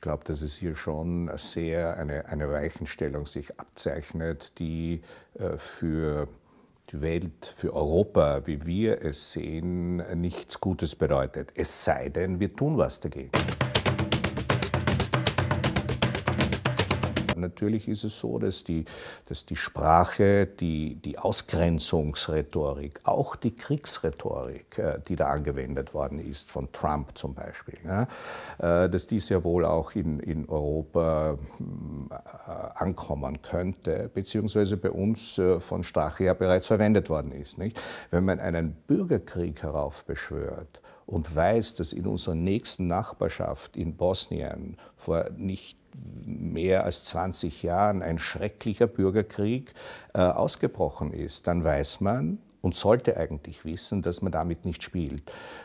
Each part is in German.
Ich glaube, dass es hier schon sehr eine, eine Weichenstellung sich abzeichnet, die äh, für die Welt, für Europa, wie wir es sehen, nichts Gutes bedeutet. Es sei denn, wir tun was dagegen. Natürlich ist es so, dass die, dass die Sprache, die, die Ausgrenzungsrhetorik, auch die Kriegsrhetorik, äh, die da angewendet worden ist, von Trump zum Beispiel, ne, äh, dass die sehr wohl auch in, in Europa äh, ankommen könnte, beziehungsweise bei uns von Strache ja bereits verwendet worden ist. Nicht? Wenn man einen Bürgerkrieg heraufbeschwört, und weiß, dass in unserer nächsten Nachbarschaft in Bosnien vor nicht mehr als 20 Jahren ein schrecklicher Bürgerkrieg äh, ausgebrochen ist, dann weiß man, und sollte eigentlich wissen, dass man damit nicht spielt.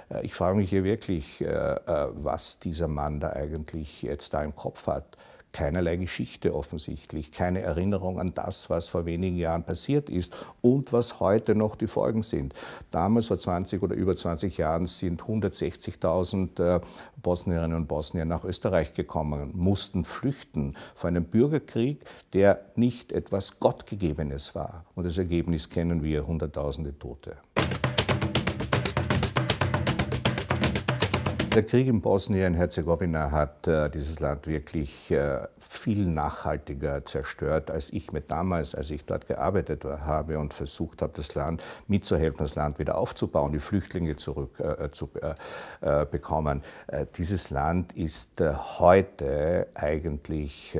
Äh, ich frage mich hier wirklich, äh, äh, was dieser Mann da eigentlich jetzt da im Kopf hat keinerlei Geschichte offensichtlich, keine Erinnerung an das, was vor wenigen Jahren passiert ist und was heute noch die Folgen sind. Damals, vor 20 oder über 20 Jahren, sind 160.000 äh, Bosnierinnen und Bosnier nach Österreich gekommen, mussten flüchten vor einem Bürgerkrieg, der nicht etwas Gottgegebenes war. Und das Ergebnis kennen wir, Hunderttausende Tote. Der Krieg in Bosnien-Herzegowina hat äh, dieses Land wirklich äh, viel nachhaltiger zerstört, als ich mir damals, als ich dort gearbeitet habe und versucht habe, das Land mitzuhelfen, das Land wieder aufzubauen, die Flüchtlinge zurückzubekommen. Äh, äh, äh, äh, dieses Land ist heute eigentlich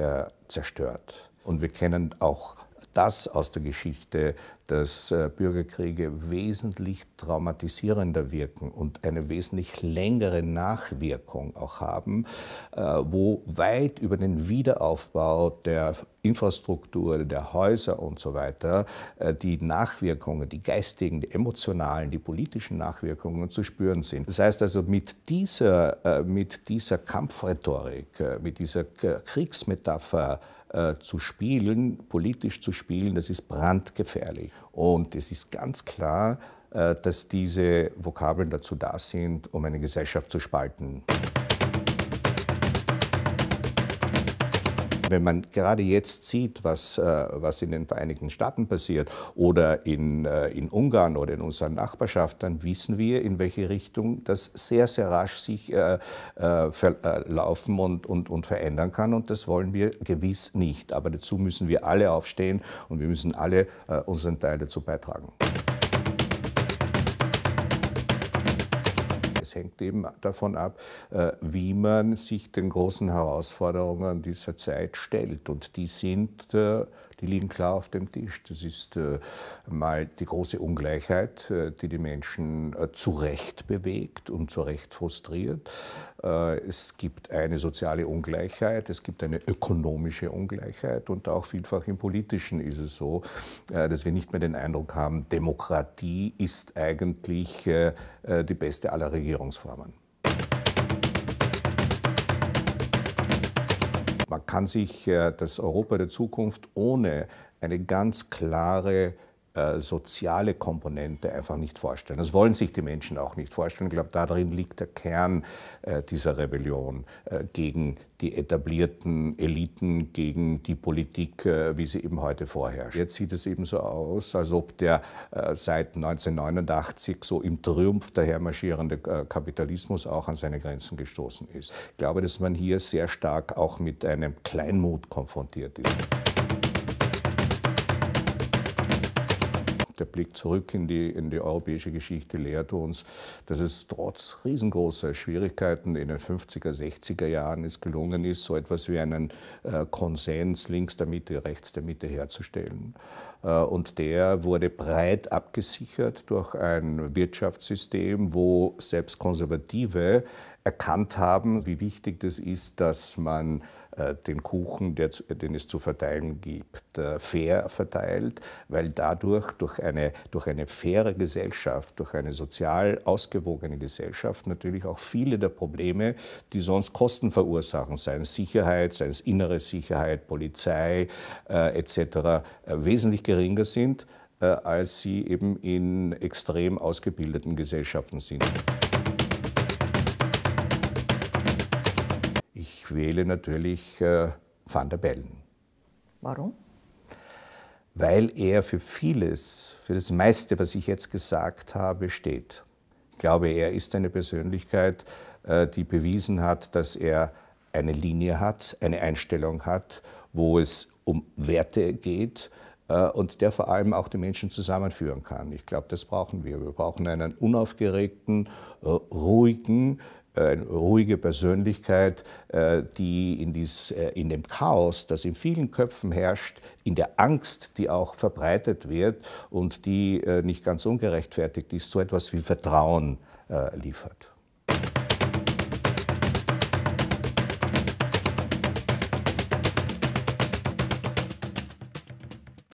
zerstört. Und wir kennen auch das aus der Geschichte, dass äh, Bürgerkriege wesentlich traumatisierender wirken und eine wesentlich längere Nachwirkung auch haben, äh, wo weit über den Wiederaufbau der Infrastruktur, der Häuser und so weiter äh, die Nachwirkungen, die geistigen, die emotionalen, die politischen Nachwirkungen zu spüren sind. Das heißt also, mit dieser, mit dieser Kampfrhetorik, mit dieser Kriegsmetapher, äh, zu spielen, politisch zu spielen, das ist brandgefährlich. Und es ist ganz klar, äh, dass diese Vokabeln dazu da sind, um eine Gesellschaft zu spalten. Wenn man gerade jetzt sieht, was, äh, was in den Vereinigten Staaten passiert oder in, äh, in Ungarn oder in unserer Nachbarschaft, dann wissen wir, in welche Richtung das sehr, sehr rasch sich äh, äh, verlaufen und, und, und verändern kann. Und das wollen wir gewiss nicht. Aber dazu müssen wir alle aufstehen und wir müssen alle äh, unseren Teil dazu beitragen. hängt eben davon ab, äh, wie man sich den großen Herausforderungen dieser Zeit stellt. Und die sind, äh, die liegen klar auf dem Tisch. Das ist äh, mal die große Ungleichheit, die die Menschen zu Recht bewegt und zu Recht frustriert. Es gibt eine soziale Ungleichheit, es gibt eine ökonomische Ungleichheit und auch vielfach im Politischen ist es so, dass wir nicht mehr den Eindruck haben, Demokratie ist eigentlich äh, die beste aller Regierungsformen. Man kann sich äh, das Europa der Zukunft ohne eine ganz klare äh, soziale Komponente einfach nicht vorstellen. Das wollen sich die Menschen auch nicht vorstellen. Ich glaube, darin liegt der Kern äh, dieser Rebellion äh, gegen die etablierten Eliten, gegen die Politik, wie sie eben heute vorherrscht. Jetzt sieht es eben so aus, als ob der seit 1989 so im Triumph dahermarschierende Kapitalismus auch an seine Grenzen gestoßen ist. Ich glaube, dass man hier sehr stark auch mit einem Kleinmut konfrontiert ist. der Blick zurück in die, in die europäische Geschichte lehrt uns, dass es trotz riesengroßer Schwierigkeiten in den 50er, 60er Jahren es gelungen ist, so etwas wie einen äh, Konsens links der Mitte, rechts der Mitte herzustellen. Äh, und der wurde breit abgesichert durch ein Wirtschaftssystem, wo selbst Konservative erkannt haben, wie wichtig das ist, dass man äh, den Kuchen, der, den es zu verteilen gibt, äh, fair verteilt, weil dadurch durch eine, durch eine faire Gesellschaft, durch eine sozial ausgewogene Gesellschaft natürlich auch viele der Probleme, die sonst Kosten verursachen, seien es Sicherheit, seien es innere Sicherheit, Polizei äh, etc., äh, wesentlich geringer sind, äh, als sie eben in extrem ausgebildeten Gesellschaften sind. ich wähle natürlich äh, Van der Bellen. Warum? Weil er für vieles, für das meiste, was ich jetzt gesagt habe, steht. Ich glaube, er ist eine Persönlichkeit, äh, die bewiesen hat, dass er eine Linie hat, eine Einstellung hat, wo es um Werte geht, äh, und der vor allem auch die Menschen zusammenführen kann. Ich glaube, das brauchen wir. Wir brauchen einen unaufgeregten, äh, ruhigen, eine ruhige Persönlichkeit, äh, die in, dies, äh, in dem Chaos, das in vielen Köpfen herrscht, in der Angst, die auch verbreitet wird und die äh, nicht ganz ungerechtfertigt ist, so etwas wie Vertrauen liefert.